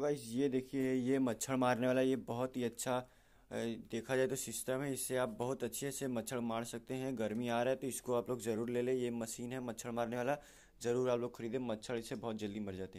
तो ये देखिए ये मच्छर मारने वाला ये बहुत ही अच्छा देखा जाए तो सिस्टम है इससे आप बहुत अच्छे से मच्छर मार सकते हैं गर्मी आ रहा है तो इसको आप लोग ज़रूर ले लें ये मशीन है मच्छर मारने वाला ज़रूर आप लोग खरीदें मच्छर इससे बहुत जल्दी मर जाते हैं